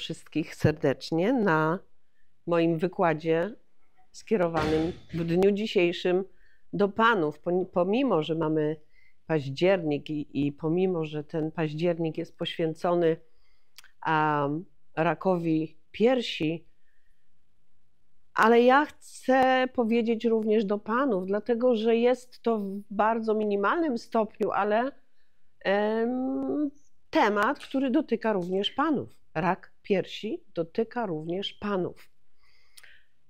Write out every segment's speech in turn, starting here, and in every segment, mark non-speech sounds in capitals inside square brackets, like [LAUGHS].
wszystkich serdecznie na moim wykładzie skierowanym w dniu dzisiejszym do panów. Pomimo, że mamy październik i, i pomimo, że ten październik jest poświęcony um, rakowi piersi, ale ja chcę powiedzieć również do panów, dlatego że jest to w bardzo minimalnym stopniu, ale um, temat, który dotyka również panów rak piersi dotyka również panów.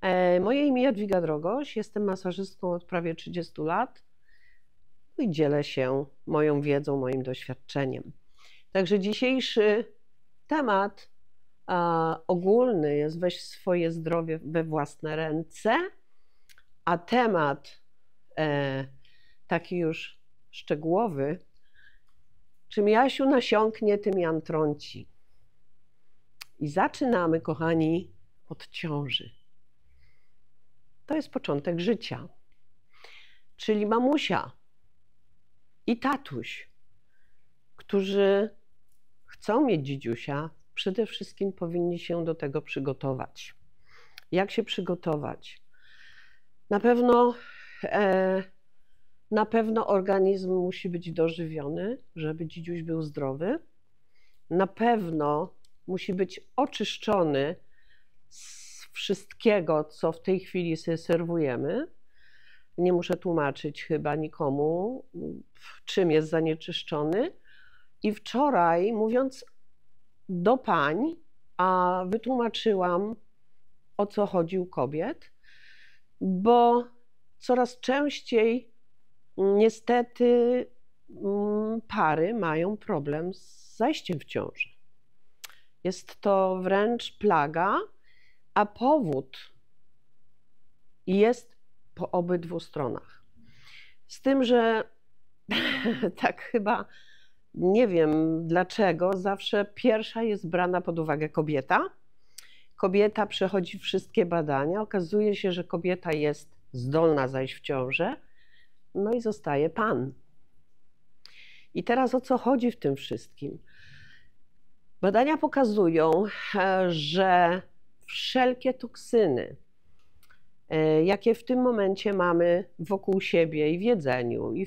E, moje imię Jadwiga Drogoś, jestem masażystką od prawie 30 lat no i dzielę się moją wiedzą, moim doświadczeniem. Także dzisiejszy temat ogólny jest weź swoje zdrowie we własne ręce, a temat e, taki już szczegółowy, czym Jasiu nasiąknie, tym Jan trąci. I zaczynamy, kochani, od ciąży. To jest początek życia. Czyli mamusia i tatuś, którzy chcą mieć dzidziusia, przede wszystkim powinni się do tego przygotować. Jak się przygotować? Na pewno, e, na pewno organizm musi być dożywiony, żeby dzidziuś był zdrowy. Na pewno musi być oczyszczony z wszystkiego, co w tej chwili sobie serwujemy. Nie muszę tłumaczyć chyba nikomu, czym jest zanieczyszczony. I wczoraj, mówiąc do pań, a wytłumaczyłam o co chodzi u kobiet, bo coraz częściej mm, niestety mm, pary mają problem z zajściem w ciążę. Jest to wręcz plaga, a powód jest po obydwu stronach. Z tym, że [LAUGHS] tak chyba nie wiem dlaczego, zawsze pierwsza jest brana pod uwagę kobieta. Kobieta przechodzi wszystkie badania, okazuje się, że kobieta jest zdolna zajść w ciążę, no i zostaje pan. I teraz o co chodzi w tym wszystkim? Badania pokazują, e, że wszelkie toksyny, e, jakie w tym momencie mamy wokół siebie i w jedzeniu, i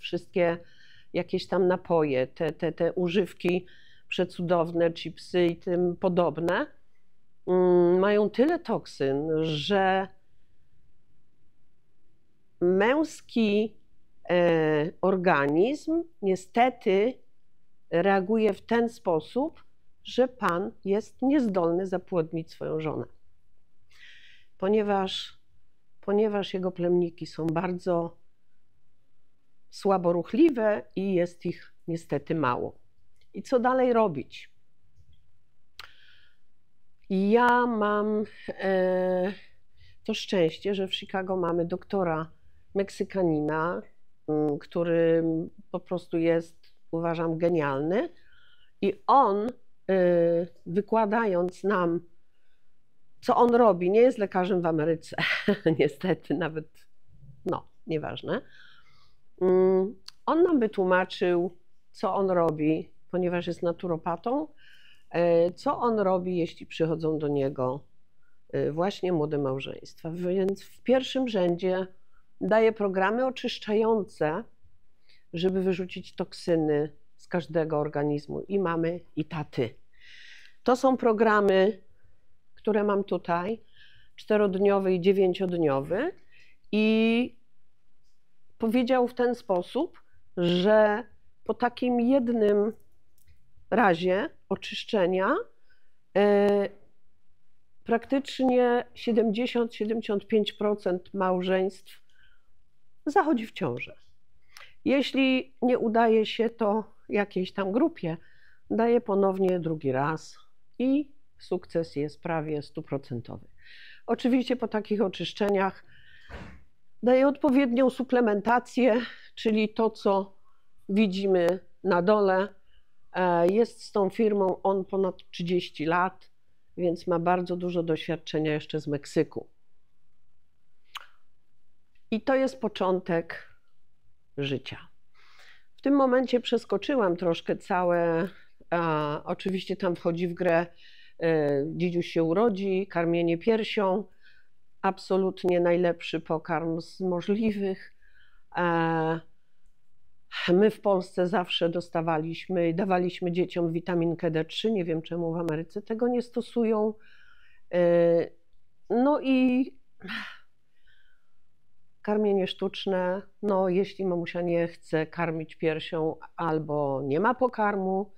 wszystkie jakieś tam napoje, te, te, te używki przecudowne, chipsy i tym podobne, mm, mają tyle toksyn, że męski e, organizm niestety reaguje w ten sposób, że pan jest niezdolny zapłodnić swoją żonę. Ponieważ, ponieważ jego plemniki są bardzo słaboruchliwe i jest ich niestety mało. I co dalej robić? Ja mam e, to szczęście, że w Chicago mamy doktora Meksykanina, mm, który po prostu jest uważam, genialny. I on, y, wykładając nam, co on robi, nie jest lekarzem w Ameryce, [LAUGHS] niestety, nawet, no, nieważne. Mm, on nam wytłumaczył, co on robi, ponieważ jest naturopatą, y, co on robi, jeśli przychodzą do niego y, właśnie młode małżeństwa. Więc w pierwszym rzędzie daje programy oczyszczające, żeby wyrzucić toksyny z każdego organizmu i mamy, i taty. To są programy, które mam tutaj, czterodniowy i dziewięciodniowy. I powiedział w ten sposób, że po takim jednym razie oczyszczenia yy, praktycznie 70-75% małżeństw zachodzi w ciążę. Jeśli nie udaje się to jakiejś tam grupie, daje ponownie drugi raz i sukces jest prawie stuprocentowy. Oczywiście po takich oczyszczeniach daje odpowiednią suplementację, czyli to, co widzimy na dole. E, jest z tą firmą on ponad 30 lat, więc ma bardzo dużo doświadczenia jeszcze z Meksyku. I to jest początek życia. W tym momencie przeskoczyłam troszkę całe, a, oczywiście tam wchodzi w grę y, się urodzi, karmienie piersią, absolutnie najlepszy pokarm z możliwych. E, my w Polsce zawsze dostawaliśmy i dawaliśmy dzieciom witaminkę D3, nie wiem czemu w Ameryce tego nie stosują. E, no i karmienie sztuczne, no jeśli mamusia nie chce karmić piersią albo nie ma pokarmu,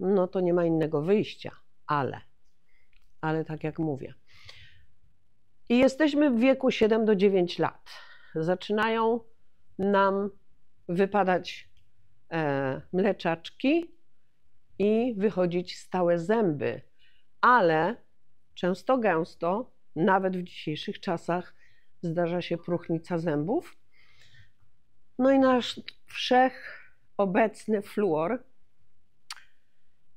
no to nie ma innego wyjścia, ale, ale tak jak mówię. I jesteśmy w wieku 7 do 9 lat. Zaczynają nam wypadać e, mleczaczki i wychodzić stałe zęby, ale często gęsto, nawet w dzisiejszych czasach, zdarza się próchnica zębów. No i nasz wszechobecny fluor,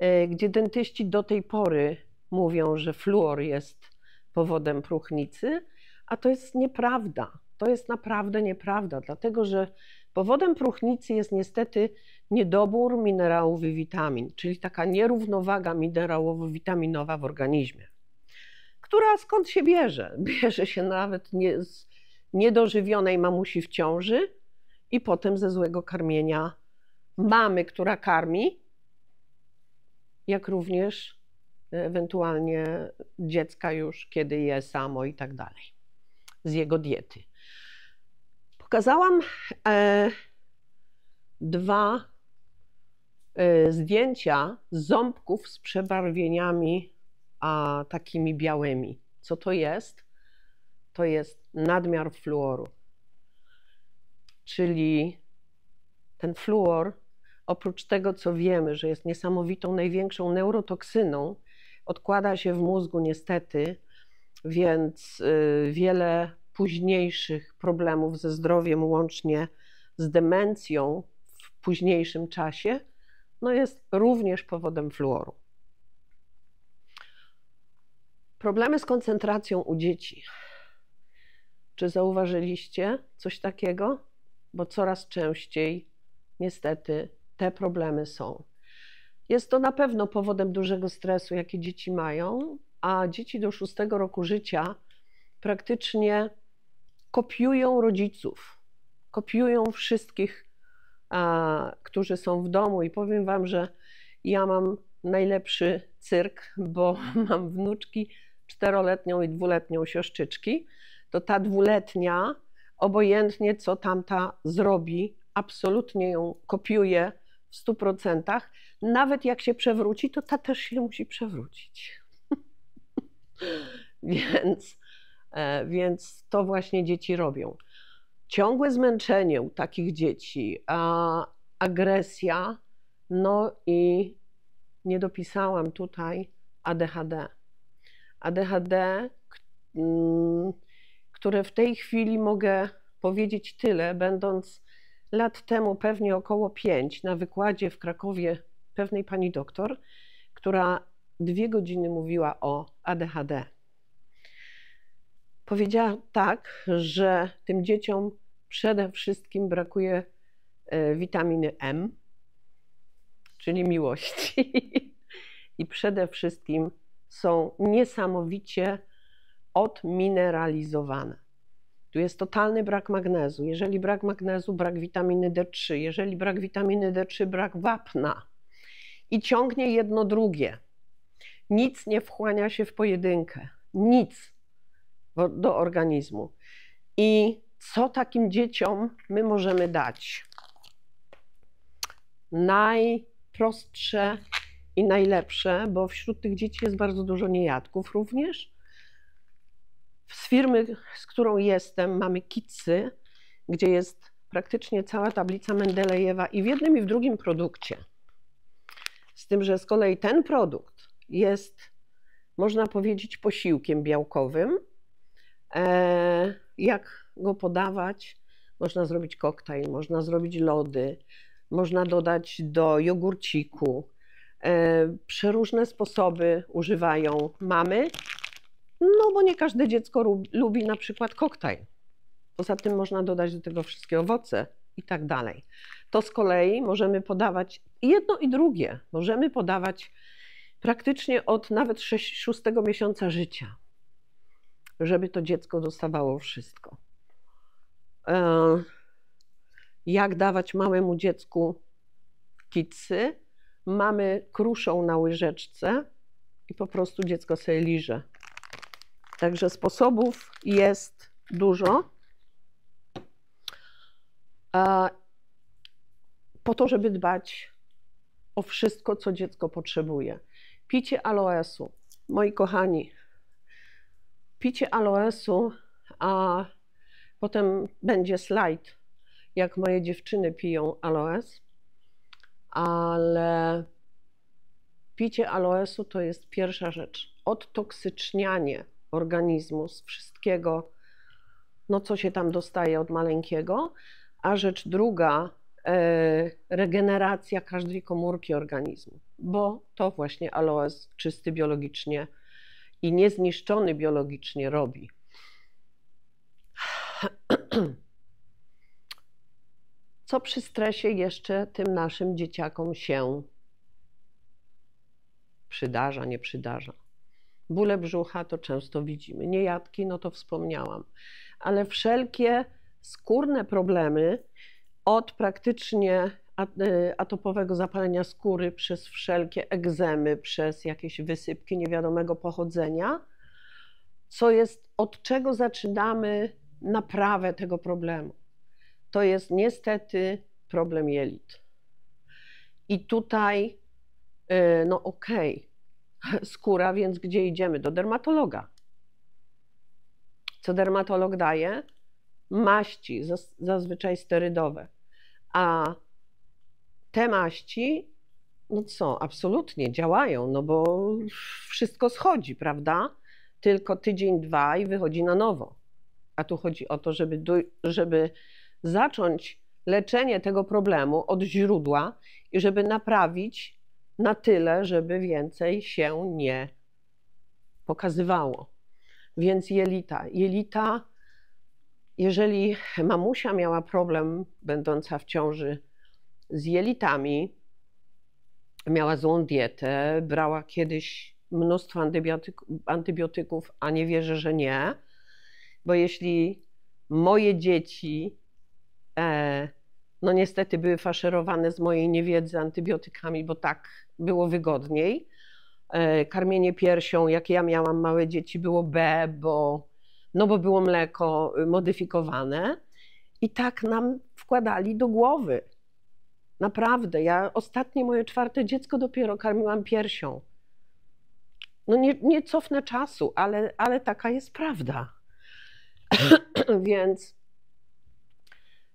y, gdzie dentyści do tej pory mówią, że fluor jest powodem próchnicy, a to jest nieprawda. To jest naprawdę nieprawda, dlatego że powodem próchnicy jest niestety niedobór minerałów i witamin, czyli taka nierównowaga minerałowo-witaminowa w organizmie która skąd się bierze? [LAUGHS] Bierze się nawet nie z niedożywionej mamusi w ciąży i potem ze złego karmienia mamy, która karmi, jak również ewentualnie dziecka już, kiedy je samo i tak dalej, z jego diety. Pokazałam e, dwa e, zdjęcia ząbków z przebarwieniami a, takimi białymi. Co to jest? To jest nadmiar fluoru. Czyli ten fluor, oprócz tego, co wiemy, że jest niesamowitą, największą neurotoksyną, odkłada się w mózgu niestety, więc y, wiele późniejszych problemów ze zdrowiem, łącznie z demencją w późniejszym czasie, no jest również powodem fluoru. Problemy z koncentracją u dzieci. Czy zauważyliście coś takiego? Bo coraz częściej, niestety, te problemy są. Jest to na pewno powodem dużego stresu, jaki dzieci mają, a dzieci do szóstego roku życia praktycznie kopiują rodziców, kopiują wszystkich, a, którzy są w domu. I powiem Wam, że ja mam najlepszy cyrk, bo [LAUGHS] mam wnuczki czteroletnią i dwuletnią siostrzyczki, to ta dwuletnia, obojętnie co tamta zrobi, absolutnie ją kopiuje w 100%. Nawet jak się przewróci, to ta też się musi przewrócić. [LAUGHS] więc, e, więc to właśnie dzieci robią. Ciągłe zmęczenie u takich dzieci, a agresja, no i nie dopisałam tutaj ADHD. ADHD, mm, które w tej chwili mogę powiedzieć tyle, będąc lat temu pewnie około pięć na wykładzie w Krakowie pewnej pani doktor, która dwie godziny mówiła o ADHD. Powiedziała tak, że tym dzieciom przede wszystkim brakuje e, witaminy M, czyli miłości [LAUGHS] i przede wszystkim są niesamowicie odmineralizowane. Tu jest totalny brak magnezu. Jeżeli brak magnezu, brak witaminy D3. Jeżeli brak witaminy D3, brak wapna. I ciągnie jedno drugie. Nic nie wchłania się w pojedynkę. Nic do organizmu. I co takim dzieciom my możemy dać? Najprostsze i najlepsze, bo wśród tych dzieci jest bardzo dużo niejadków również. Z firmy, z którą jestem, mamy Kitsy, gdzie jest praktycznie cała tablica Mendelejewa i w jednym i w drugim produkcie. Z tym, że z kolei ten produkt jest, można powiedzieć, posiłkiem białkowym. E, jak go podawać? Można zrobić koktajl, można zrobić lody, można dodać do jogurciku, E, przeróżne sposoby używają mamy, no bo nie każde dziecko lubi na przykład koktajl. Poza tym można dodać do tego wszystkie owoce i tak dalej. To z kolei możemy podawać jedno i drugie. Możemy podawać praktycznie od nawet szóstego miesiąca życia, żeby to dziecko dostawało wszystko. E, jak dawać małemu dziecku kicy? mamy kruszą na łyżeczce i po prostu dziecko sobie liże. Także sposobów jest dużo. Po to, żeby dbać o wszystko, co dziecko potrzebuje. Picie aloesu. Moi kochani, picie aloesu, a potem będzie slajd, jak moje dziewczyny piją aloes ale picie aloesu to jest pierwsza rzecz. Odtoksycznianie organizmu z wszystkiego, no co się tam dostaje od maleńkiego, a rzecz druga, e, regeneracja każdej komórki organizmu, bo to właśnie aloes czysty biologicznie i niezniszczony biologicznie robi. [CLEARS THROAT] co przy stresie jeszcze tym naszym dzieciakom się przydarza, nie przydarza. Bóle brzucha to często widzimy, niejadki, no to wspomniałam, ale wszelkie skórne problemy od praktycznie y, atopowego zapalenia skóry przez wszelkie egzemy, przez jakieś wysypki niewiadomego pochodzenia, co jest od czego zaczynamy naprawę tego problemu to jest niestety problem jelit. I tutaj, e, no okej, okay, [LAUGHS] skóra, więc gdzie idziemy? Do dermatologa. Co dermatolog daje? Maści, zazwyczaj sterydowe. A te maści, no co, absolutnie działają, no bo wszystko schodzi, prawda? Tylko tydzień, dwa i wychodzi na nowo. A tu chodzi o to, żeby, żeby zacząć leczenie tego problemu od źródła i żeby naprawić na tyle, żeby więcej się nie pokazywało. Więc jelita. Jelita, jeżeli mamusia miała problem, będąca w ciąży z jelitami, miała złą dietę, brała kiedyś mnóstwo antybiotyków, antybiotyków a nie wierzę, że nie, bo jeśli moje dzieci E, no niestety były faszerowane z mojej niewiedzy antybiotykami, bo tak było wygodniej. E, karmienie piersią, jakie ja miałam małe dzieci, było B, bo, no bo było mleko y, modyfikowane. I tak nam wkładali do głowy. Naprawdę, ja ostatnie moje czwarte dziecko dopiero karmiłam piersią. No nie, nie cofnę czasu, ale, ale taka jest prawda. Hmm. [CLEARS THROAT] Więc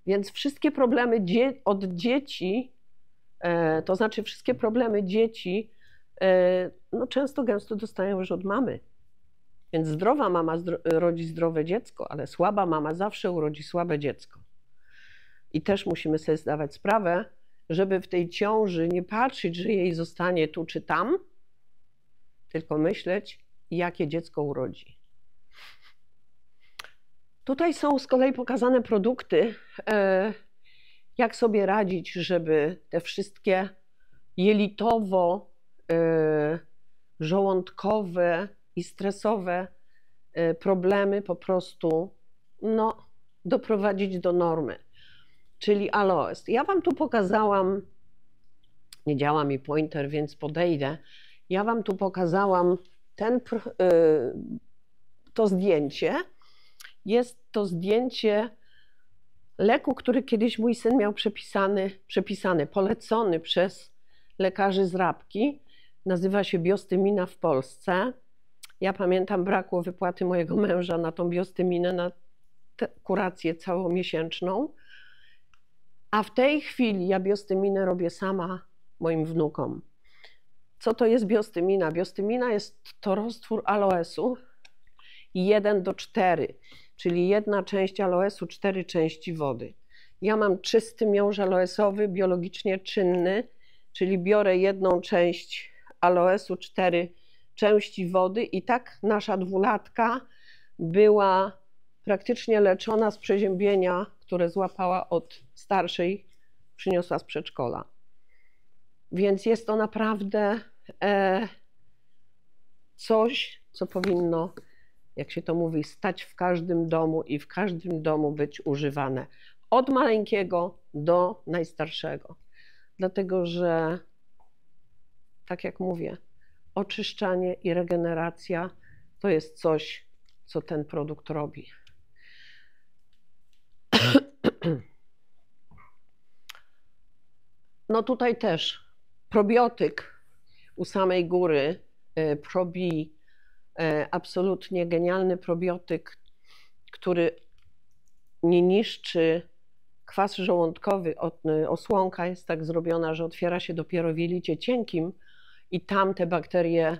więc wszystkie problemy dzie od dzieci, e, to znaczy wszystkie problemy dzieci, e, no często gęsto dostają już od mamy. Więc zdrowa mama zdro rodzi zdrowe dziecko, ale słaba mama zawsze urodzi słabe dziecko. I też musimy sobie zdawać sprawę, żeby w tej ciąży nie patrzeć, że jej zostanie tu czy tam, tylko myśleć, jakie dziecko urodzi. Tutaj są z kolei pokazane produkty, e, jak sobie radzić, żeby te wszystkie jelitowo, e, żołądkowe i stresowe e, problemy po prostu no, doprowadzić do normy, czyli aloes. Ja Wam tu pokazałam, nie działa mi pointer, więc podejdę. Ja Wam tu pokazałam ten, to zdjęcie, jest to zdjęcie leku, który kiedyś mój syn miał przepisany, przepisany polecony przez lekarzy z rabki. Nazywa się biostymina w Polsce. Ja pamiętam, brakło wypłaty mojego męża na tą biostyminę, na kurację całomiesięczną. A w tej chwili ja biostyminę robię sama moim wnukom. Co to jest biostymina? Biostymina jest to roztwór aloesu 1 do 4 czyli jedna część aloesu, cztery części wody. Ja mam czysty miąższ aloesowy, biologicznie czynny, czyli biorę jedną część aloesu, cztery części wody i tak nasza dwulatka była praktycznie leczona z przeziębienia, które złapała od starszej, przyniosła z przedszkola. Więc jest to naprawdę e, coś, co powinno jak się to mówi, stać w każdym domu i w każdym domu być używane. Od maleńkiego do najstarszego. Dlatego, że tak jak mówię, oczyszczanie i regeneracja to jest coś, co ten produkt robi. [CLEARS THROAT] No tutaj też probiotyk u samej góry y, probi E, absolutnie genialny probiotyk, który nie niszczy kwas żołądkowy, e, osłonka jest tak zrobiona, że otwiera się dopiero w jelicie cienkim i tam te bakterie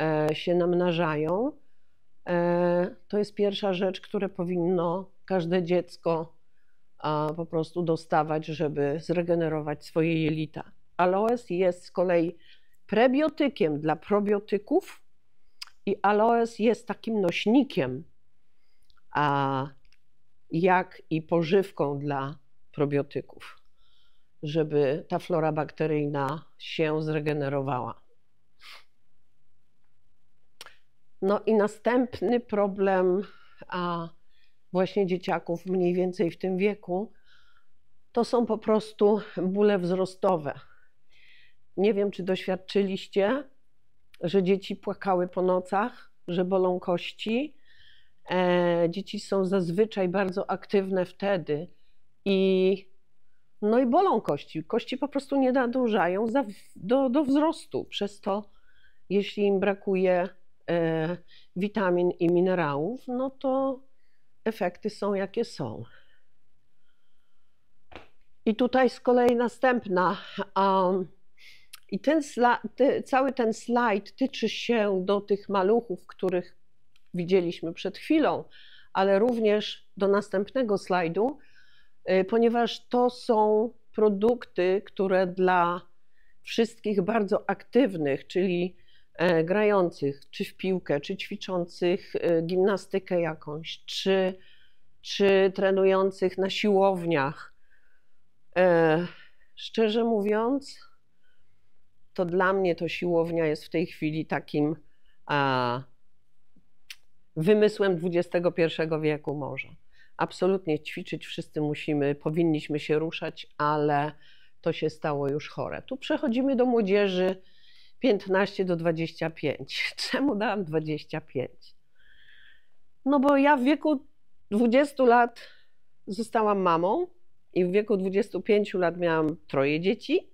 e, się namnażają. To jest pierwsza rzecz, które powinno każde dziecko po prostu dostawać, żeby zregenerować swoje jelita. Aloes jest z kolei prebiotykiem dla probiotyków, i aloes jest takim nośnikiem, a jak i pożywką dla probiotyków, żeby ta flora bakteryjna się zregenerowała. No i następny problem a właśnie dzieciaków mniej więcej w tym wieku to są po prostu bóle wzrostowe. Nie wiem, czy doświadczyliście, że dzieci płakały po nocach, że bolą kości. E, dzieci są zazwyczaj bardzo aktywne wtedy i no i bolą kości. Kości po prostu nie nadążają za, do, do wzrostu, przez to jeśli im brakuje e, witamin i minerałów, no to efekty są jakie są. I tutaj z kolei następna um, i ten te, cały ten slajd tyczy się do tych maluchów, których widzieliśmy przed chwilą, ale również do następnego slajdu, y, ponieważ to są produkty, które dla wszystkich bardzo aktywnych, czyli e, grających czy w piłkę, czy ćwiczących y, gimnastykę jakąś, czy, czy trenujących na siłowniach. E, szczerze mówiąc, to dla mnie to siłownia jest w tej chwili takim a, wymysłem XXI wieku może. Absolutnie ćwiczyć wszyscy musimy, powinniśmy się ruszać, ale to się stało już chore. Tu przechodzimy do młodzieży 15 do 25. [LAUGHS] Czemu dałam 25? No bo ja w wieku 20 lat zostałam mamą i w wieku 25 lat miałam troje dzieci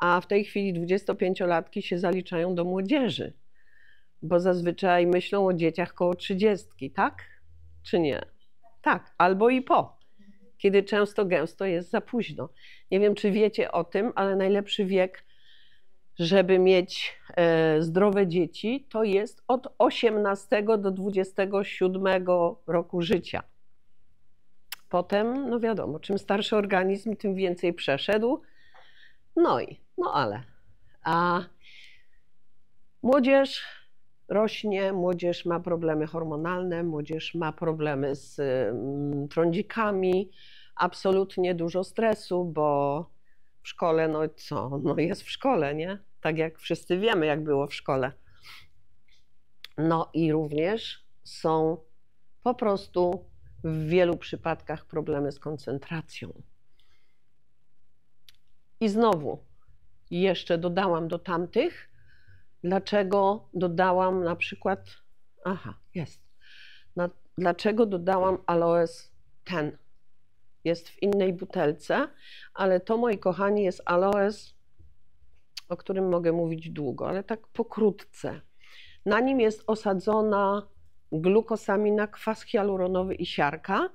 a w tej chwili 25-latki się zaliczają do młodzieży, bo zazwyczaj myślą o dzieciach koło 30, tak? Czy nie? Tak, albo i po, kiedy często gęsto jest za późno. Nie wiem, czy wiecie o tym, ale najlepszy wiek, żeby mieć e, zdrowe dzieci, to jest od 18 do 27 roku życia. Potem, no wiadomo, czym starszy organizm, tym więcej przeszedł, no i, no ale. A młodzież rośnie, młodzież ma problemy hormonalne, młodzież ma problemy z mm, trądzikami, absolutnie dużo stresu, bo w szkole, no co, no jest w szkole, nie? Tak jak wszyscy wiemy, jak było w szkole. No i również są po prostu w wielu przypadkach problemy z koncentracją. I znowu jeszcze dodałam do tamtych. Dlaczego dodałam na przykład. Aha, jest. Na, dlaczego dodałam aloes ten? Jest w innej butelce, ale to, moi kochani, jest aloes, o którym mogę mówić długo, ale tak pokrótce. Na nim jest osadzona glukosamina, kwas hialuronowy i siarka,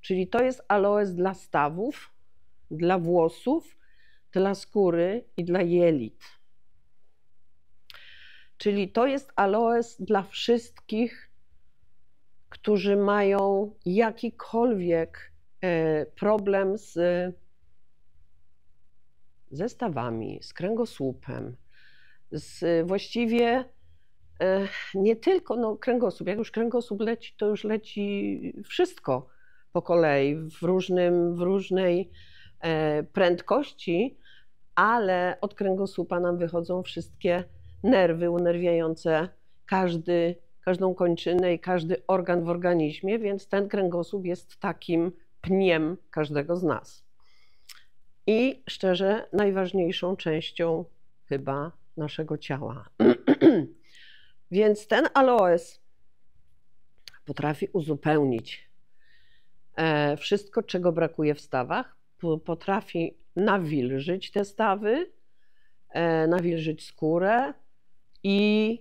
czyli to jest aloes dla stawów, dla włosów, dla skóry i dla jelit. Czyli to jest aloes dla wszystkich, którzy mają jakikolwiek e, problem z e, zestawami, z kręgosłupem, z właściwie e, nie tylko no, kręgosłup. Jak już kręgosłup leci, to już leci wszystko po kolei w, różnym, w różnej prędkości, ale od kręgosłupa nam wychodzą wszystkie nerwy unerwiające każdy, każdą kończynę i każdy organ w organizmie, więc ten kręgosłup jest takim pniem każdego z nas. I szczerze, najważniejszą częścią chyba naszego ciała. [CLEARS THROAT] więc ten aloes potrafi uzupełnić e, wszystko, czego brakuje w stawach, potrafi nawilżyć te stawy, e, nawilżyć skórę i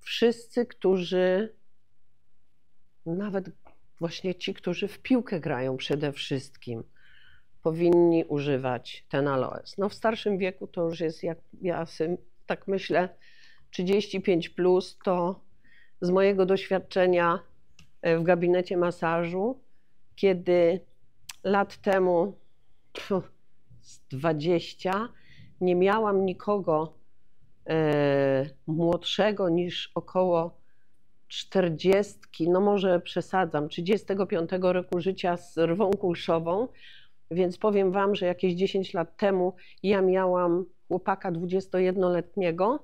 wszyscy, którzy, nawet właśnie ci, którzy w piłkę grają przede wszystkim, powinni używać ten aloes. No w starszym wieku to już jest, jak ja tak myślę, 35 plus to z mojego doświadczenia e, w gabinecie masażu, kiedy lat temu z 20 nie miałam nikogo e, młodszego niż około 40, no może przesadzam, 35 roku życia z rwą kulszową, więc powiem Wam, że jakieś 10 lat temu ja miałam chłopaka 21-letniego,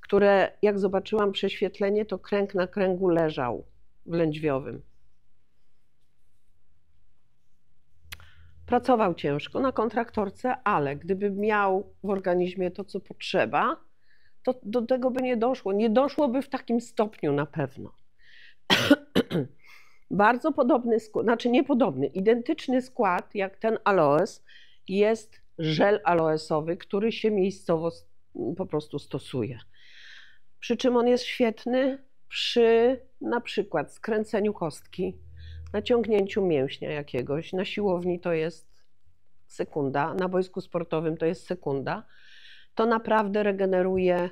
które jak zobaczyłam prześwietlenie, to kręg na kręgu leżał w lędźwiowym. Pracował ciężko na kontraktorce, ale gdyby miał w organizmie to, co potrzeba, to do tego by nie doszło. Nie doszłoby w takim stopniu na pewno. [CLEARS THROAT] Bardzo podobny skład, znaczy niepodobny, identyczny skład jak ten aloes jest żel aloesowy, który się miejscowo po prostu stosuje. Przy czym on jest świetny przy na przykład skręceniu kostki, naciągnięciu mięśnia jakiegoś. Na siłowni to jest sekunda, na boisku sportowym to jest sekunda. To naprawdę regeneruje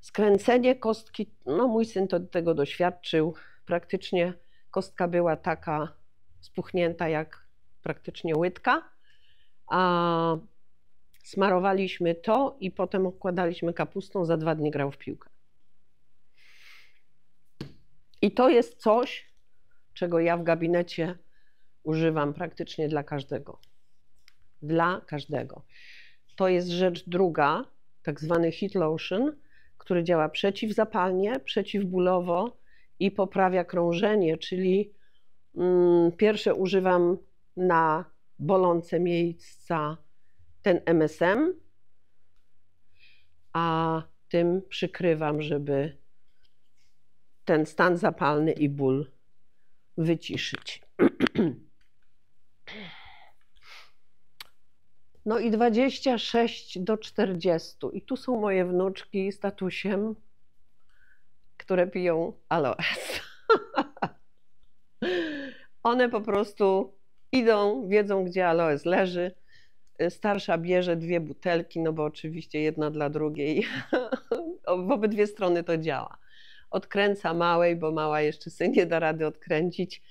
skręcenie kostki. No, mój syn to tego doświadczył. Praktycznie kostka była taka spuchnięta jak praktycznie łydka. A smarowaliśmy to i potem okładaliśmy kapustą. Za dwa dni grał w piłkę. I to jest coś, czego ja w gabinecie używam praktycznie dla każdego. Dla każdego. To jest rzecz druga, tak zwany heat lotion, który działa przeciwzapalnie, przeciwbólowo i poprawia krążenie, czyli mm, pierwsze używam na bolące miejsca ten MSM, a tym przykrywam, żeby ten stan zapalny i ból wyciszyć. [CLEARS THROAT] No i 26 do 40. I tu są moje wnuczki z tatusiem, które piją aloes. [LAUGHS] One po prostu idą, wiedzą gdzie aloes leży. Starsza bierze dwie butelki, no bo oczywiście jedna dla drugiej. w [LAUGHS] obydwie strony to działa odkręca małej, bo mała jeszcze sobie nie da rady odkręcić.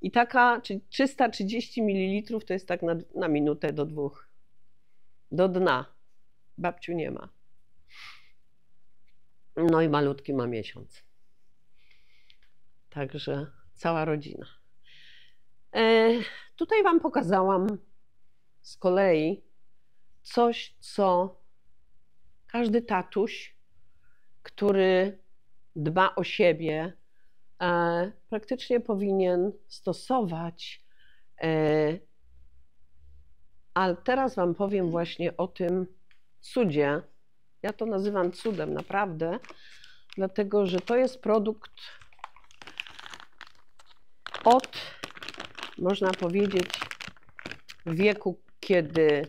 I taka, 330 ml to jest tak na, na minutę do dwóch. Do dna. Babciu nie ma. No i malutki ma miesiąc. Także cała rodzina. E, tutaj Wam pokazałam z kolei coś, co każdy tatuś, który dba o siebie, e, praktycznie powinien stosować. E, ale teraz Wam powiem właśnie o tym cudzie. Ja to nazywam cudem, naprawdę, dlatego że to jest produkt od, można powiedzieć, wieku, kiedy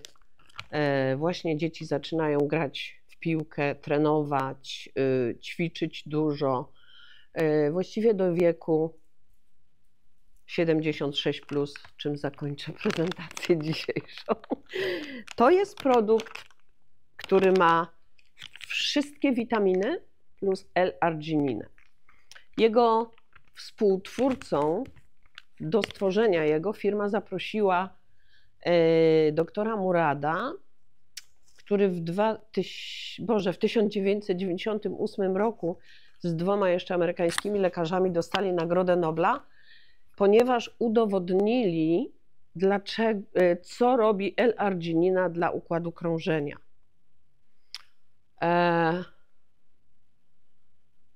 e, właśnie dzieci zaczynają grać piłkę, trenować, y, ćwiczyć dużo. Y, właściwie do wieku 76, plus, czym zakończę [LAUGHS] prezentację dzisiejszą. To jest produkt, który ma wszystkie witaminy plus L-argininę. Jego współtwórcą do stworzenia jego firma zaprosiła y, doktora Murada, który w, dwa, Boże, w 1998 roku z dwoma jeszcze amerykańskimi lekarzami dostali Nagrodę Nobla, ponieważ udowodnili, dlaczego, e, co robi L-arginina dla układu krążenia. E,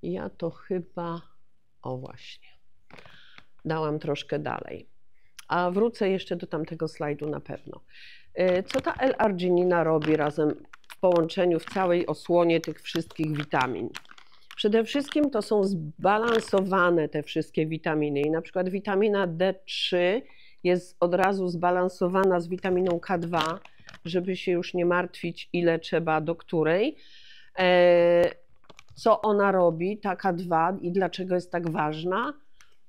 ja to chyba. O właśnie. Dałam troszkę dalej. A wrócę jeszcze do tamtego slajdu na pewno. E, co ta L-arginina robi razem w połączeniu w całej osłonie tych wszystkich witamin? Przede wszystkim to są zbalansowane te wszystkie witaminy. I na przykład witamina D3 jest od razu zbalansowana z witaminą K2, żeby się już nie martwić, ile trzeba do której. E, co ona robi, ta K2 i dlaczego jest tak ważna?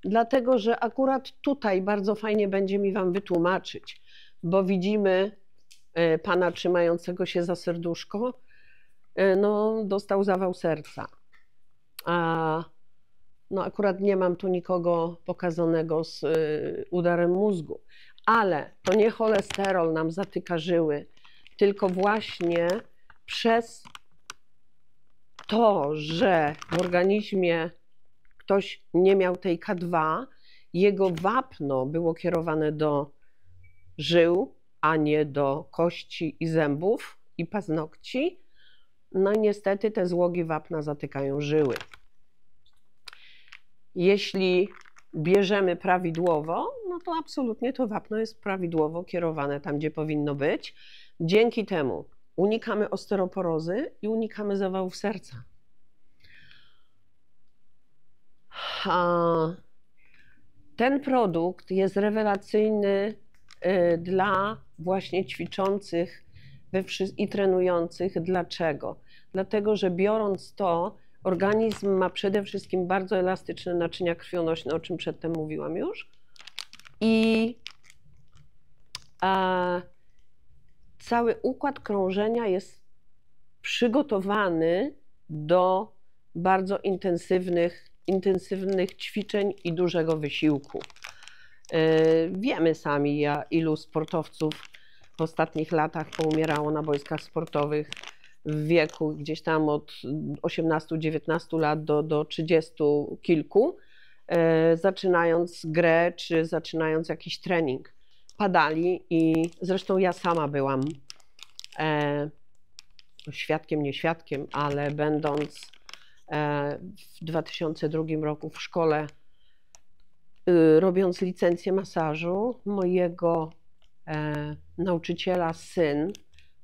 Dlatego, że akurat tutaj bardzo fajnie będzie mi Wam wytłumaczyć, bo widzimy e, pana trzymającego się za serduszko, e, no, dostał zawał serca. A no, akurat nie mam tu nikogo pokazanego z e, udarem mózgu, ale to nie cholesterol nam zatyka żyły, tylko właśnie przez to, że w organizmie ktoś nie miał tej K2, jego wapno było kierowane do żył, a nie do kości i zębów i paznokci. No i niestety te złogi wapna zatykają żyły. Jeśli bierzemy prawidłowo, no to absolutnie to wapno jest prawidłowo kierowane tam, gdzie powinno być. Dzięki temu unikamy osteoporozy i unikamy zawałów serca. ten produkt jest rewelacyjny Y, dla właśnie ćwiczących i trenujących. Dlaczego? Dlatego, że biorąc to, organizm ma przede wszystkim bardzo elastyczne naczynia krwionośne, o czym przedtem mówiłam już. I cały układ krążenia jest przygotowany do bardzo intensywnych, intensywnych ćwiczeń i dużego wysiłku. E, wiemy sami, ilu sportowców w ostatnich latach poumierało na boiskach sportowych w wieku gdzieś tam od 18-19 lat do, do 30 kilku, e, zaczynając grę czy zaczynając jakiś trening. Padali i zresztą ja sama byłam e, świadkiem, nie świadkiem, ale będąc w 2002 roku w szkole Y, robiąc licencję masażu, mojego e, nauczyciela syn,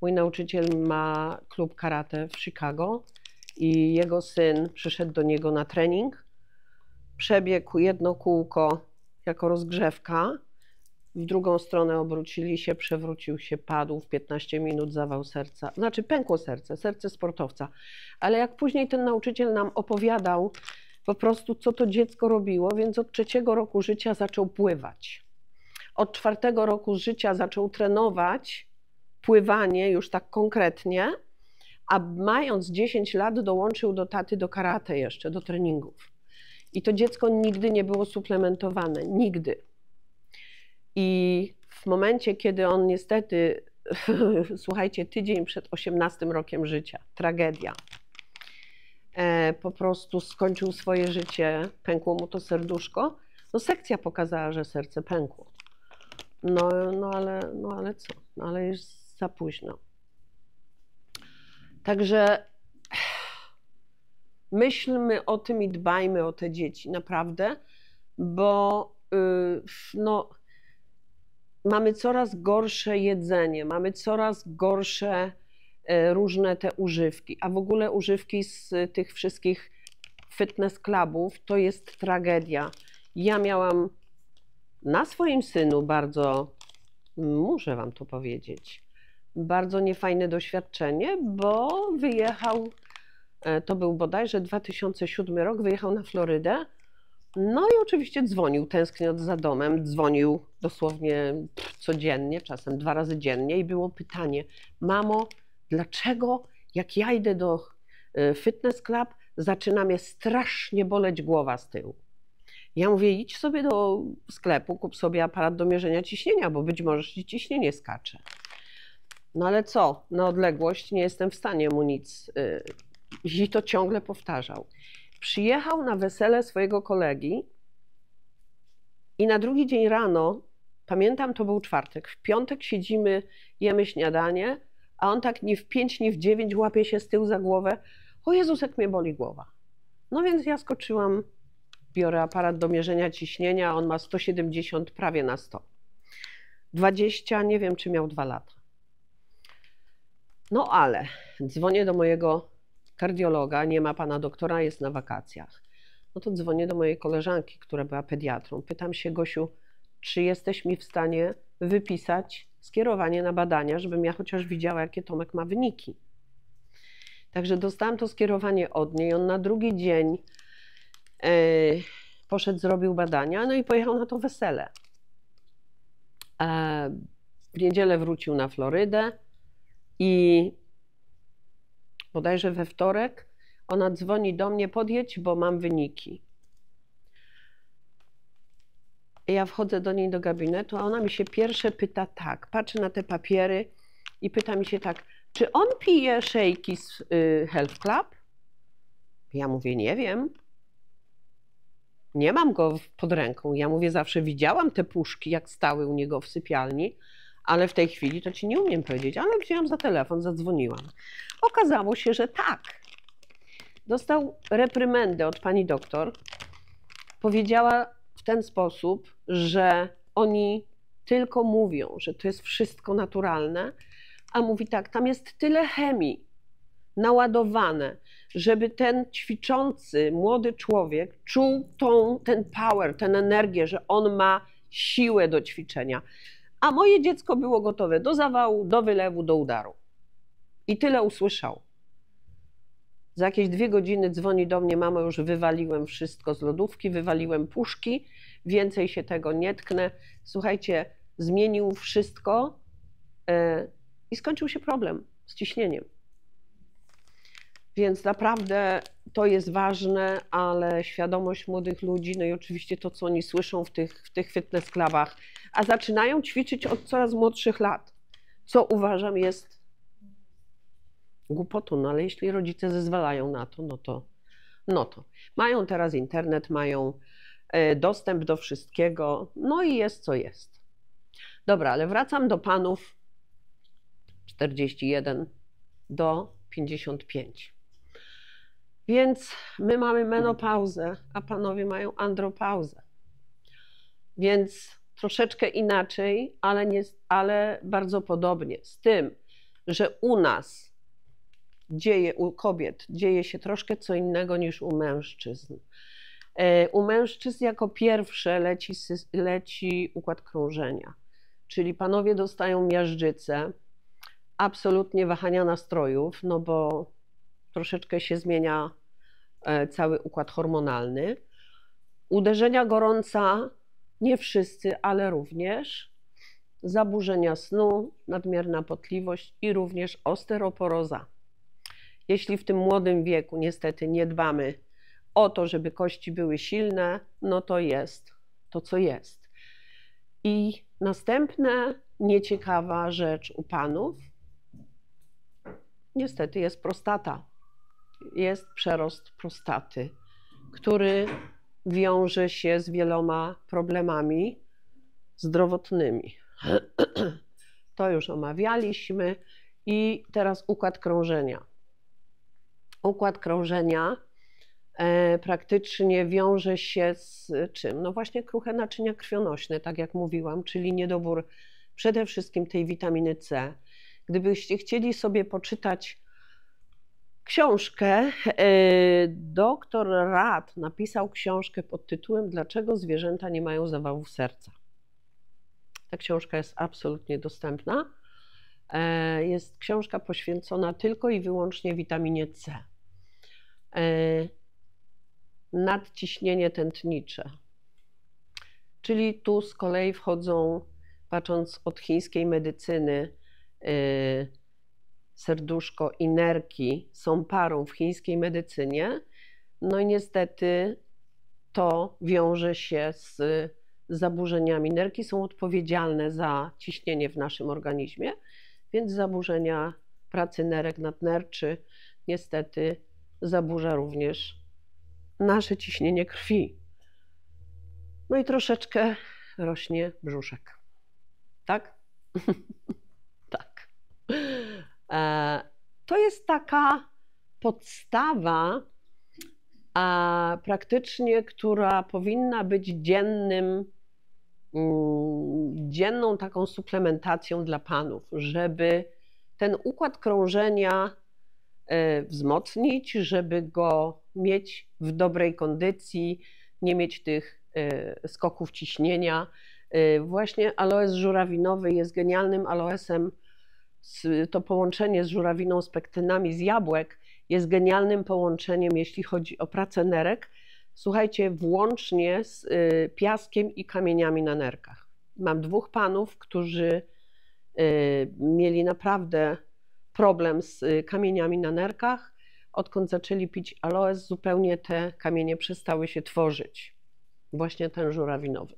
mój nauczyciel ma klub karate w Chicago i jego syn przyszedł do niego na trening, przebiegł jedno kółko jako rozgrzewka, w drugą stronę obrócili się, przewrócił się, padł, w 15 minut zawał serca, znaczy pękło serce, serce sportowca. Ale jak później ten nauczyciel nam opowiadał, po prostu, co to dziecko robiło, więc od trzeciego roku życia zaczął pływać. Od czwartego roku życia zaczął trenować pływanie już tak konkretnie, a mając 10 lat dołączył do taty do karate jeszcze, do treningów. I to dziecko nigdy nie było suplementowane, nigdy. I w momencie, kiedy on niestety, [LAUGHS] słuchajcie, tydzień przed 18 rokiem życia, tragedia, E, po prostu skończył swoje życie, pękło mu to serduszko. No sekcja pokazała, że serce pękło. No, no, ale, no ale co? No ale już za późno. Także myślmy o tym i dbajmy o te dzieci, naprawdę, bo y, no, mamy coraz gorsze jedzenie, mamy coraz gorsze E, różne te używki, a w ogóle używki z tych wszystkich fitness clubów to jest tragedia. Ja miałam na swoim synu bardzo, muszę Wam to powiedzieć, bardzo niefajne doświadczenie, bo wyjechał, e, to był bodajże 2007 rok, wyjechał na Florydę. No i oczywiście dzwonił, tęskniąc za domem, dzwonił dosłownie codziennie, czasem dwa razy dziennie i było pytanie, mamo, dlaczego jak ja idę do e, fitness club, zaczyna mnie strasznie boleć głowa z tyłu. Ja mówię, idź sobie do sklepu, kup sobie aparat do mierzenia ciśnienia, bo być może ci ciśnienie skacze. No ale co, na odległość nie jestem w stanie mu nic. E, I to ciągle powtarzał. Przyjechał na wesele swojego kolegi i na drugi dzień rano, pamiętam to był czwartek, w piątek siedzimy, jemy śniadanie a on tak nie w pięć, nie w dziewięć łapie się z tyłu za głowę. O Jezus, jak mnie boli głowa. No więc ja skoczyłam, biorę aparat do mierzenia ciśnienia, on ma 170 prawie na 100. 20, nie wiem czy miał 2 lata. No ale dzwonię do mojego kardiologa, nie ma pana doktora, jest na wakacjach. No to dzwonię do mojej koleżanki, która była pediatrą. Pytam się, Gosiu, czy jesteś mi w stanie wypisać skierowanie na badania, żebym ja chociaż widziała, jakie Tomek ma wyniki. Także dostałam to skierowanie od niej. On na drugi dzień e, poszedł, zrobił badania, no i pojechał na to wesele. E, w niedzielę wrócił na Florydę i bodajże we wtorek ona dzwoni do mnie: podjedź, bo mam wyniki ja wchodzę do niej do gabinetu, a ona mi się pierwsze pyta tak, patrzy na te papiery i pyta mi się tak, czy on pije szejki z y, Health Club? Ja mówię, nie wiem. Nie mam go pod ręką. Ja mówię, zawsze widziałam te puszki, jak stały u niego w sypialni, ale w tej chwili to ci nie umiem powiedzieć, ale wzięłam za telefon, zadzwoniłam. Okazało się, że tak. Dostał reprymendę od pani doktor. Powiedziała, ten sposób, że oni tylko mówią, że to jest wszystko naturalne, a mówi tak, tam jest tyle chemii naładowane, żeby ten ćwiczący młody człowiek czuł tą, ten power, tę energię, że on ma siłę do ćwiczenia. A moje dziecko było gotowe do zawału, do wylewu, do udaru. I tyle usłyszał. Za jakieś dwie godziny dzwoni do mnie mama już wywaliłem wszystko z lodówki, wywaliłem puszki, więcej się tego nie tknę. Słuchajcie, zmienił wszystko e, i skończył się problem z ciśnieniem. Więc naprawdę to jest ważne, ale świadomość młodych ludzi, no i oczywiście to, co oni słyszą w tych, w tych fitness a zaczynają ćwiczyć od coraz młodszych lat, co uważam jest głupotą, no ale jeśli rodzice zezwalają na to, no to, no to. Mają teraz internet, mają e, dostęp do wszystkiego, no i jest co jest. Dobra, ale wracam do panów 41 do 55. Więc my mamy menopauzę, a panowie mają andropauzę. Więc troszeczkę inaczej, ale, nie, ale bardzo podobnie. Z tym, że u nas dzieje u kobiet, dzieje się troszkę co innego niż u mężczyzn. E, u mężczyzn jako pierwsze leci, leci układ krążenia, czyli panowie dostają miażdżycę, absolutnie wahania nastrojów, no bo troszeczkę się zmienia e, cały układ hormonalny. Uderzenia gorąca, nie wszyscy, ale również zaburzenia snu, nadmierna potliwość i również osteroporoza. Jeśli w tym młodym wieku niestety nie dbamy o to, żeby kości były silne, no to jest to, co jest. I następna nieciekawa rzecz u panów niestety jest prostata. Jest przerost prostaty, który wiąże się z wieloma problemami zdrowotnymi. [CLEARS THROAT] To już omawialiśmy. I teraz układ krążenia układ krążenia e, praktycznie wiąże się z czym? No właśnie kruche naczynia krwionośne, tak jak mówiłam, czyli niedobór przede wszystkim tej witaminy C. Gdybyście chcieli sobie poczytać książkę, e, doktor Rad napisał książkę pod tytułem Dlaczego zwierzęta nie mają zawału serca. Ta książka jest absolutnie dostępna. E, jest książka poświęcona tylko i wyłącznie witaminie C. E, nadciśnienie tętnicze. Czyli tu z kolei wchodzą, patrząc od chińskiej medycyny, e, serduszko i nerki są parą w chińskiej medycynie. No i niestety to wiąże się z zaburzeniami. Nerki są odpowiedzialne za ciśnienie w naszym organizmie, więc zaburzenia pracy nerek nadnerczy niestety zaburza również nasze ciśnienie krwi. No i troszeczkę rośnie brzuszek. Tak? [LAUGHS] tak. E, to jest taka podstawa, a e, praktycznie, która powinna być dziennym, mm, dzienną taką suplementacją dla panów, żeby ten układ krążenia E, wzmocnić, żeby go mieć w dobrej kondycji, nie mieć tych e, skoków ciśnienia. E, właśnie aloes żurawinowy jest genialnym aloesem. To połączenie z żurawiną, z pektynami, z jabłek jest genialnym połączeniem, jeśli chodzi o pracę nerek. Słuchajcie, włącznie z piaskiem i kamieniami na nerkach. Mam dwóch panów, którzy mieli naprawdę problem z y, kamieniami na nerkach. Odkąd zaczęli pić aloes, zupełnie te kamienie przestały się tworzyć. Właśnie ten żurawinowy.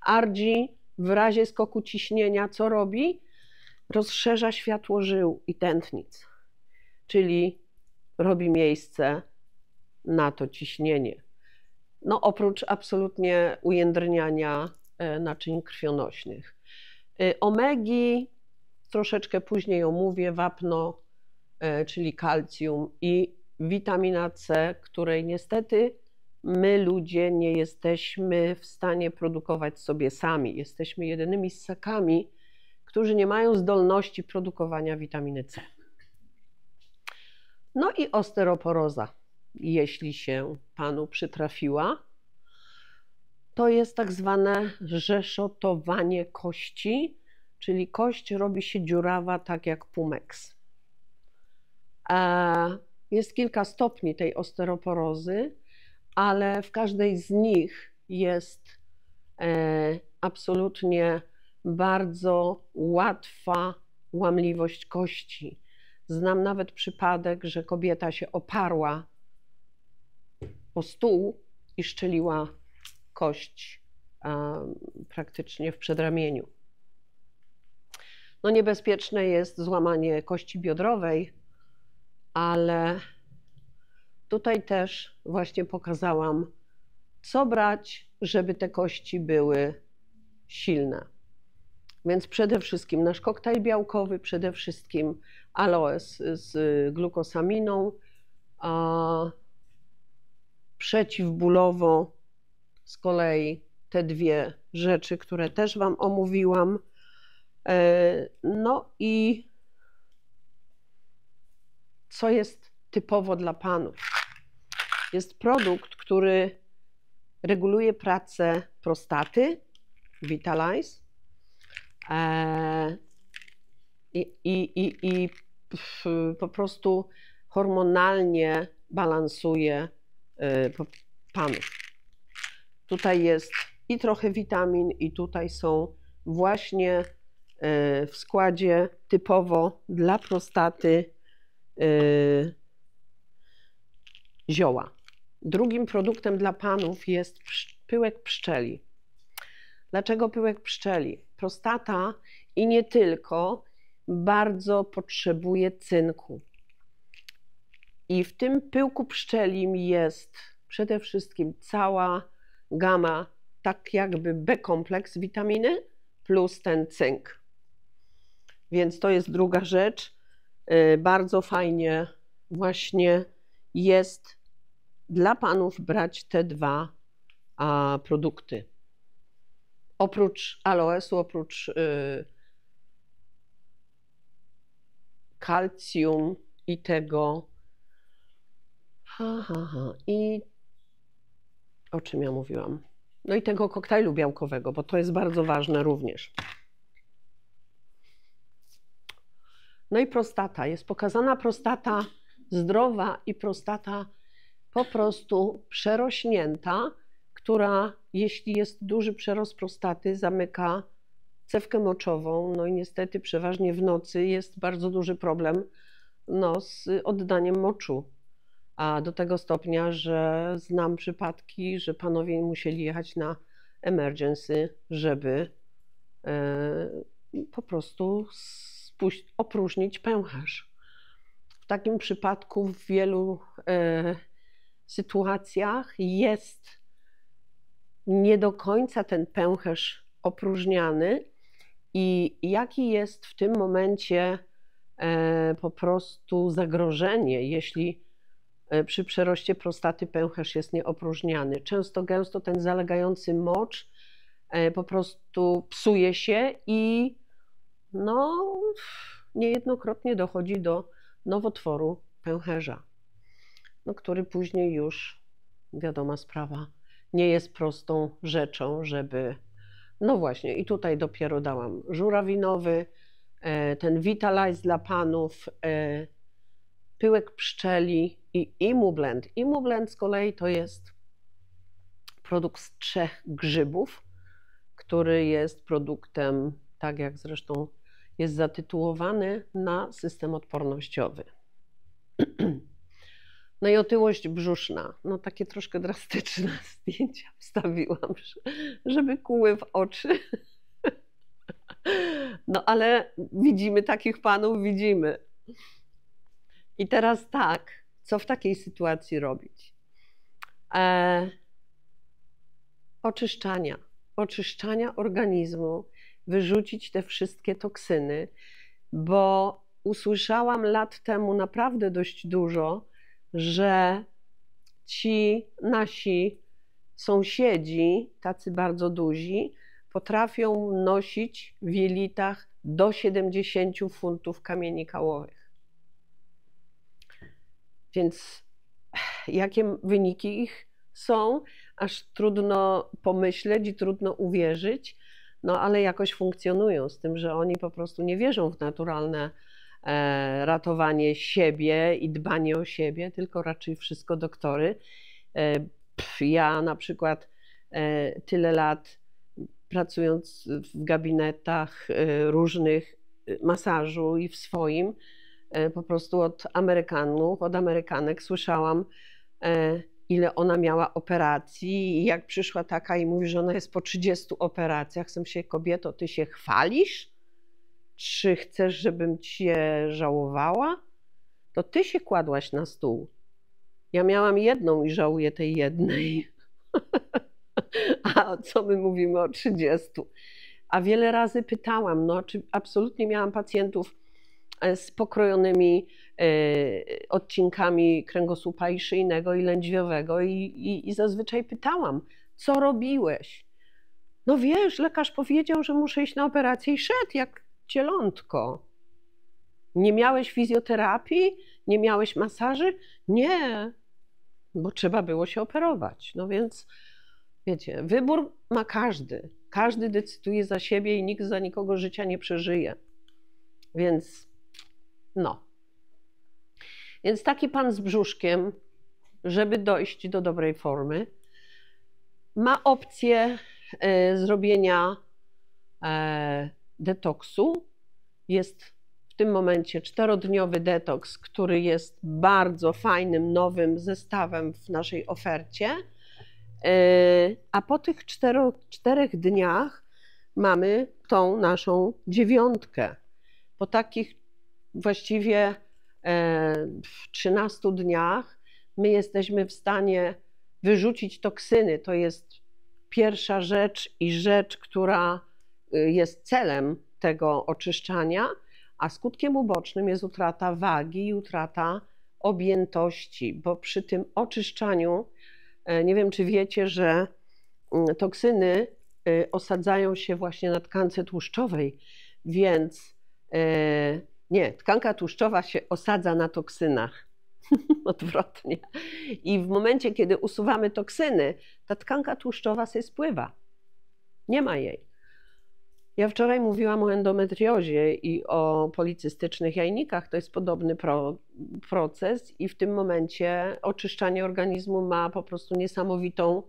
Ardzi w razie skoku ciśnienia co robi? Rozszerza światło żył i tętnic, czyli robi miejsce na to ciśnienie. No oprócz absolutnie ujędrniania e, naczyń krwionośnych. Y, omegi troszeczkę później omówię wapno, e, czyli kalcium i witamina C, której niestety my ludzie nie jesteśmy w stanie produkować sobie sami. Jesteśmy jedynymi ssakami, którzy nie mają zdolności produkowania witaminy C. No i osteoporoza, jeśli się panu przytrafiła, to jest tak zwane rzeszotowanie kości czyli kość robi się dziurawa, tak jak pumeks. E, jest kilka stopni tej osteoporozy, ale w każdej z nich jest e, absolutnie bardzo łatwa łamliwość kości. Znam nawet przypadek, że kobieta się oparła o stół i szczeliła kość e, praktycznie w przedramieniu. No niebezpieczne jest złamanie kości biodrowej, ale tutaj też właśnie pokazałam, co brać, żeby te kości były silne. Więc przede wszystkim nasz koktajl białkowy, przede wszystkim aloes z glukosaminą, a przeciwbólowo z kolei te dwie rzeczy, które też Wam omówiłam. E, no i co jest typowo dla panów? Jest produkt, który reguluje pracę prostaty, Vitalize. E, I, i, i, i po prostu hormonalnie balansuje e, panów. Tutaj jest i trochę witamin, i tutaj są właśnie E, w składzie typowo dla prostaty e, zioła. Drugim produktem dla panów jest pyłek pszczeli. Dlaczego pyłek pszczeli? Prostata i nie tylko bardzo potrzebuje cynku. I w tym pyłku pszczelim jest przede wszystkim cała gama, tak jakby B kompleks witaminy plus ten cynk. Więc to jest druga rzecz. Y, bardzo fajnie właśnie jest dla panów brać te dwa a, produkty. Oprócz aloesu, oprócz y, kalcium i tego. Ha, ha, ha. I o czym ja mówiłam? No i tego koktajlu białkowego, bo to jest bardzo ważne również. No i prostata. Jest pokazana prostata zdrowa i prostata po prostu przerośnięta, która, jeśli jest duży przerost prostaty, zamyka cewkę moczową. No i niestety, przeważnie w nocy jest bardzo duży problem no, z oddaniem moczu. A do tego stopnia, że znam przypadki, że panowie musieli jechać na emergency, żeby e, po prostu opróżnić pęcherz. W takim przypadku w wielu e, sytuacjach jest nie do końca ten pęcherz opróżniany i jaki jest w tym momencie e, po prostu zagrożenie, jeśli e, przy przeroście prostaty pęcherz jest nieopróżniany. Często gęsto ten zalegający mocz po prostu psuje się i no niejednokrotnie dochodzi do nowotworu pęcherza, no, który później już, wiadoma sprawa, nie jest prostą rzeczą, żeby. No właśnie, i tutaj dopiero dałam żurawinowy, e, ten Vitalize dla panów, e, pyłek pszczeli i imublend. Imublend z kolei to jest produkt z trzech grzybów, który jest produktem, tak jak zresztą jest zatytułowany na system odpornościowy. [CLEARS THROAT] No i otyłość brzuszna. No takie troszkę drastyczne [LAUGHS] zdjęcia wstawiłam, żeby kuły w oczy. [LAUGHS] No ale widzimy takich panów, widzimy. I teraz tak, co w takiej sytuacji robić? E, oczyszczania, oczyszczania organizmu wyrzucić te wszystkie toksyny, bo usłyszałam lat temu naprawdę dość dużo, że ci nasi sąsiedzi, tacy bardzo duzi, potrafią nosić w jelitach do 70 funtów kamieni kałowych. Więc jakie wyniki ich są, aż trudno pomyśleć i trudno uwierzyć, no ale jakoś funkcjonują, z tym, że oni po prostu nie wierzą w naturalne e, ratowanie siebie i dbanie o siebie, tylko raczej wszystko doktory. E, ja na przykład e, tyle lat pracując w gabinetach różnych masażu i w swoim, po prostu od Amerykanów, od Amerykanek słyszałam ile ona miała operacji i jak przyszła taka i mówi, że ona jest po 30 operacjach, chcę się kobieto, ty się chwalisz? Czy chcesz, żebym cię żałowała? To ty się kładłaś na stół. Ja miałam jedną i żałuję tej jednej. [LAUGHS] A co my mówimy o 30? A wiele razy pytałam, no, czy absolutnie miałam pacjentów, E, z pokrojonymi e, odcinkami kręgosłupa i szyjnego i lędźwiowego i, i, i zazwyczaj pytałam, co robiłeś? No wiesz, lekarz powiedział, że muszę iść na operację i szedł jak cielątko. Nie miałeś fizjoterapii? Nie miałeś masaży? Nie, bo trzeba było się operować. No więc, wiecie, wybór ma każdy. Każdy decyduje za siebie i nikt za nikogo życia nie przeżyje. Więc no. Więc taki pan z brzuszkiem, żeby dojść do dobrej formy, ma opcję e, zrobienia e, detoksu. Jest w tym momencie czterodniowy detoks, który jest bardzo fajnym, nowym zestawem w naszej ofercie. E, a po tych cztero, czterech dniach mamy tą naszą dziewiątkę. Po takich właściwie e, w 13 dniach my jesteśmy w stanie wyrzucić toksyny. To jest pierwsza rzecz i rzecz, która e, jest celem tego oczyszczania, a skutkiem ubocznym jest utrata wagi i utrata objętości, bo przy tym oczyszczaniu, e, nie wiem czy wiecie, że mm, toksyny osadzają się właśnie na tkance tłuszczowej, więc nie, tkanka tłuszczowa się osadza na toksynach. [LAUGHS] Odwrotnie. I w momencie, kiedy usuwamy toksyny, ta tkanka tłuszczowa sobie spływa. Nie ma jej. Ja wczoraj mówiłam o endometriozie i o policystycznych jajnikach. To jest podobny pro, proces, i w tym momencie oczyszczanie organizmu ma po prostu niesamowitą,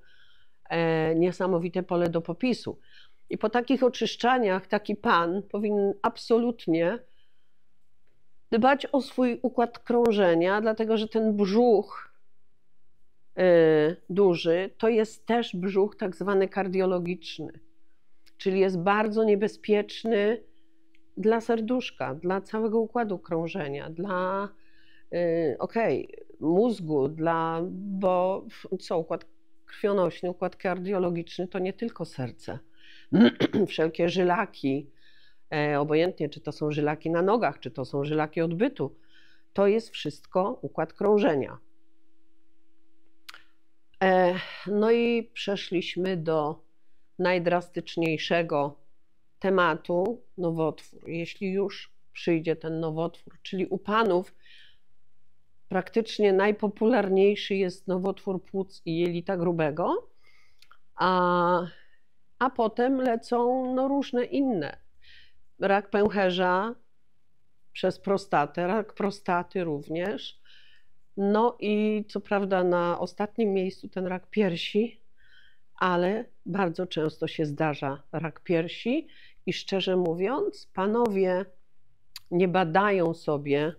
e, niesamowite pole do popisu. I po takich oczyszczaniach taki pan powinien absolutnie dbać o swój układ krążenia, dlatego że ten brzuch y, duży to jest też brzuch tak zwany kardiologiczny, czyli jest bardzo niebezpieczny dla serduszka, dla całego układu krążenia, dla y, okej, okay, mózgu, dla, bo co, układ krwionośny, układ kardiologiczny to nie tylko serce. [CLEARS THROAT] Wszelkie żylaki, E, obojętnie czy to są żylaki na nogach, czy to są żylaki odbytu, to jest wszystko układ krążenia. E, no i przeszliśmy do najdrastyczniejszego tematu nowotwór. Jeśli już przyjdzie ten nowotwór, czyli u panów praktycznie najpopularniejszy jest nowotwór płuc i jelita grubego, a, a potem lecą no, różne inne rak pęcherza przez prostatę, rak prostaty również. No i co prawda na ostatnim miejscu ten rak piersi, ale bardzo często się zdarza rak piersi i szczerze mówiąc, panowie nie badają sobie,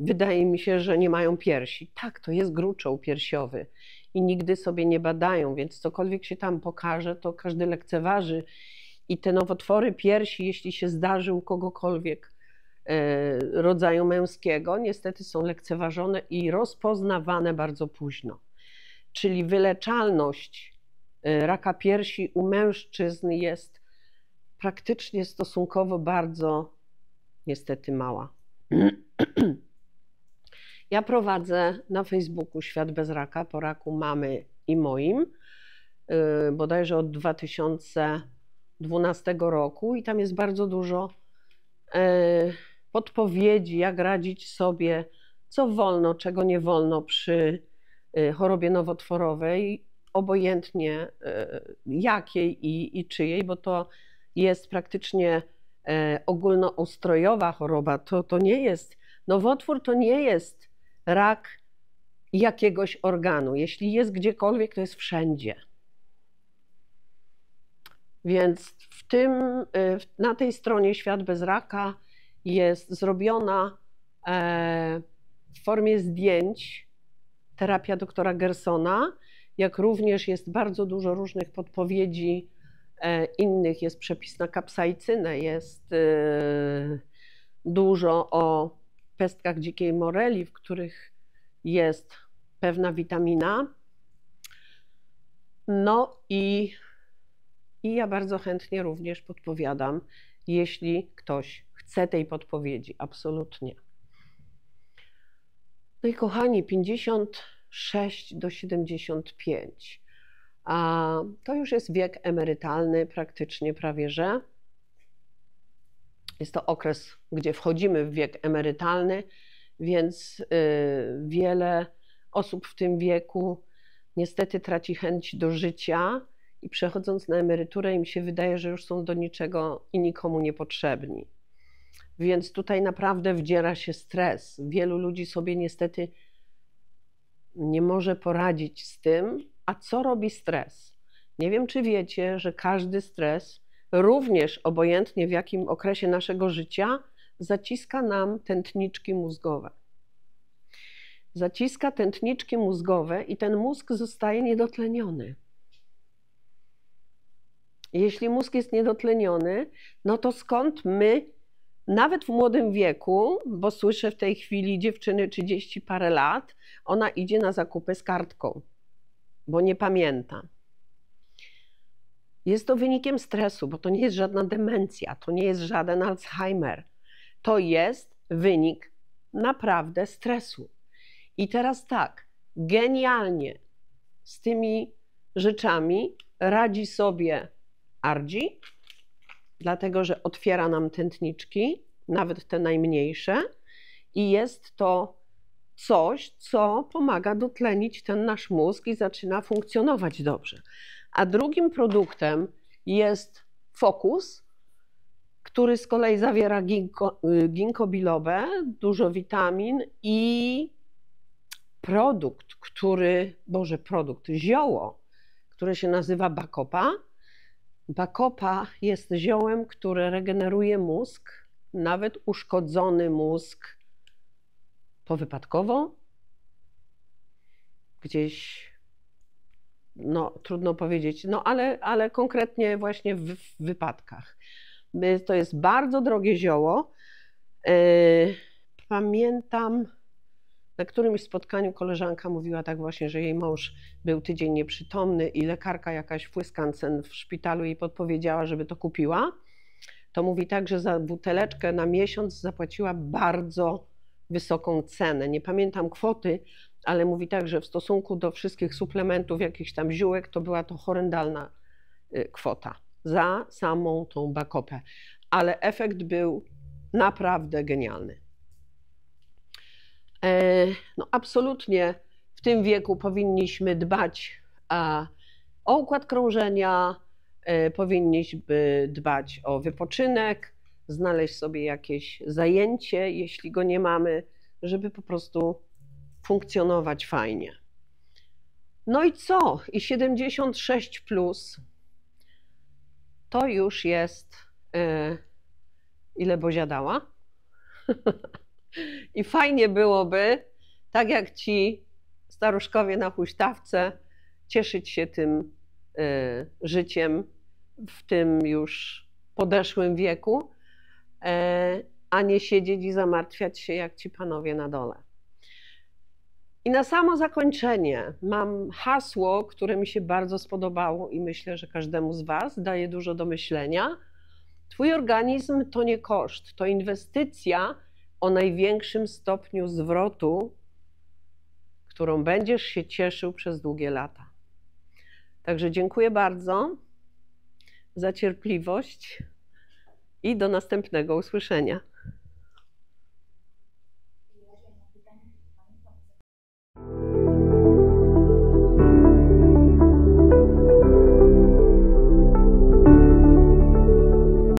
wydaje mi się, że nie mają piersi. Tak, to jest gruczoł piersiowy i nigdy sobie nie badają, więc cokolwiek się tam pokaże, to każdy lekceważy i te nowotwory piersi, jeśli się zdarzy u kogokolwiek e, rodzaju męskiego, niestety są lekceważone i rozpoznawane bardzo późno. Czyli wyleczalność e, raka piersi u mężczyzn jest praktycznie stosunkowo bardzo niestety mała. [CLEARS THROAT] Ja prowadzę na Facebooku Świat bez raka po raku mamy i moim. E, bodajże od 2000 12 roku i tam jest bardzo dużo e, podpowiedzi, jak radzić sobie, co wolno, czego nie wolno przy e, chorobie nowotworowej, obojętnie e, jakiej i, i czyjej, bo to jest praktycznie ogólnoustrojowa choroba. To, to nie jest, nowotwór to nie jest rak jakiegoś organu. Jeśli jest gdziekolwiek, to jest wszędzie. Więc w tym, y, na tej stronie Świat bez raka jest zrobiona e, w formie zdjęć terapia doktora Gersona, jak również jest bardzo dużo różnych podpowiedzi e, innych. Jest przepis na kapsaicynę, jest y, dużo o pestkach dzikiej moreli, w których jest pewna witamina. No i i ja bardzo chętnie również podpowiadam, jeśli ktoś chce tej podpowiedzi, absolutnie. No i kochani, 56 do 75. A to już jest wiek emerytalny, praktycznie prawie że. Jest to okres, gdzie wchodzimy w wiek emerytalny, więc y, wiele osób w tym wieku niestety traci chęć do życia i przechodząc na emeryturę im się wydaje, że już są do niczego i nikomu niepotrzebni. Więc tutaj naprawdę wdziera się stres. Wielu ludzi sobie niestety nie może poradzić z tym, a co robi stres? Nie wiem, czy wiecie, że każdy stres, również obojętnie w jakim okresie naszego życia, zaciska nam tętniczki mózgowe. Zaciska tętniczki mózgowe i ten mózg zostaje niedotleniony. Jeśli mózg jest niedotleniony, no to skąd my, nawet w młodym wieku, bo słyszę w tej chwili dziewczyny 30 parę lat, ona idzie na zakupy z kartką, bo nie pamięta. Jest to wynikiem stresu, bo to nie jest żadna demencja, to nie jest żaden Alzheimer. To jest wynik naprawdę stresu. I teraz tak, genialnie z tymi rzeczami radzi sobie ardzi, dlatego że otwiera nam tętniczki, nawet te najmniejsze, i jest to coś, co pomaga dotlenić ten nasz mózg i zaczyna funkcjonować dobrze. A drugim produktem jest fokus, który z kolei zawiera ginko, ginko dużo witamin i produkt, który, Boże, produkt, zioło, które się nazywa bakopa, Bakopa jest ziołem, które regeneruje mózg, nawet uszkodzony mózg powypadkowo, gdzieś, no trudno powiedzieć, no ale, ale konkretnie właśnie w, w wypadkach. Y, to jest bardzo drogie zioło. Y, pamiętam, na którymś spotkaniu koleżanka mówiła tak właśnie, że jej mąż był tydzień nieprzytomny i lekarka jakaś Fłyskansen w szpitalu jej podpowiedziała, żeby to kupiła. To mówi tak, że za buteleczkę na miesiąc zapłaciła bardzo wysoką cenę. Nie pamiętam kwoty, ale mówi tak, że w stosunku do wszystkich suplementów, jakichś tam ziółek, to była to horrendalna y, kwota za samą tą bakopę. Ale efekt był naprawdę genialny. E, no, absolutnie w tym wieku powinniśmy dbać o układ krążenia, e, powinniśmy dbać o wypoczynek, znaleźć sobie jakieś zajęcie, jeśli go nie mamy, żeby po prostu funkcjonować fajnie. No i co? I 76 plus to już jest. E, ile Bozia dała? [LAUGHS] I fajnie byłoby, tak jak ci staruszkowie na huśtawce, cieszyć się tym y, życiem w tym już podeszłym wieku, y, a nie siedzieć i zamartwiać się jak ci panowie na dole. I na samo zakończenie mam hasło, które mi się bardzo spodobało i myślę, że każdemu z Was daje dużo do myślenia. Twój organizm to nie koszt, to inwestycja o największym stopniu zwrotu, którą będziesz się cieszył przez długie lata. Także dziękuję bardzo za cierpliwość i do następnego usłyszenia.